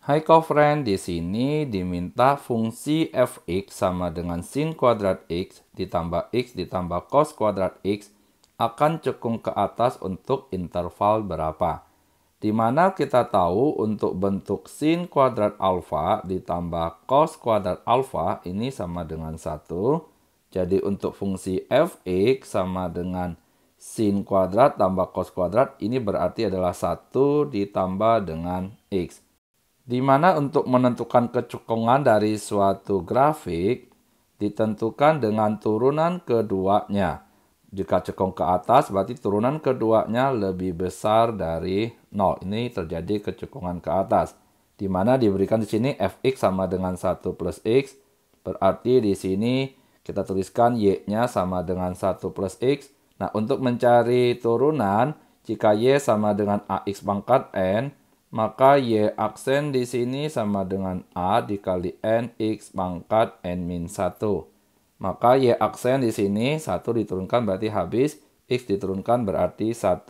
Hai friend, di sini diminta fungsi fx sama dengan sin kuadrat x ditambah x ditambah cos kuadrat x akan cekung ke atas untuk interval berapa. Dimana kita tahu untuk bentuk sin kuadrat alfa ditambah cos kuadrat alfa ini sama dengan 1. Jadi untuk fungsi fx sama dengan sin kuadrat tambah cos kuadrat ini berarti adalah 1 ditambah dengan x di mana untuk menentukan kecukungan dari suatu grafik ditentukan dengan turunan keduanya. Jika cekung ke atas berarti turunan keduanya lebih besar dari 0. Ini terjadi kecukungan ke atas. Di mana diberikan di sini fx sama dengan 1 plus x. Berarti di sini kita tuliskan y-nya sama dengan 1 plus x. Nah untuk mencari turunan, jika y sama dengan ax pangkat n, maka Y aksen di sini sama dengan A dikali NX pangkat N min 1. Maka Y aksen di sini 1 diturunkan berarti habis, X diturunkan berarti 1.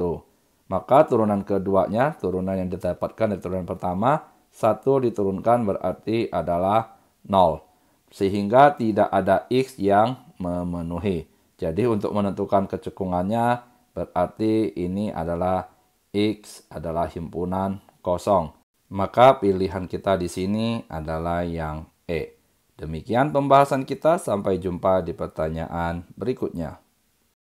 Maka turunan keduanya, turunan yang didapatkan dari turunan pertama, 1 diturunkan berarti adalah 0. Sehingga tidak ada X yang memenuhi. Jadi untuk menentukan kecekungannya berarti ini adalah X adalah himpunan kosong. Maka pilihan kita di sini adalah yang E. Demikian pembahasan kita, sampai jumpa di pertanyaan berikutnya.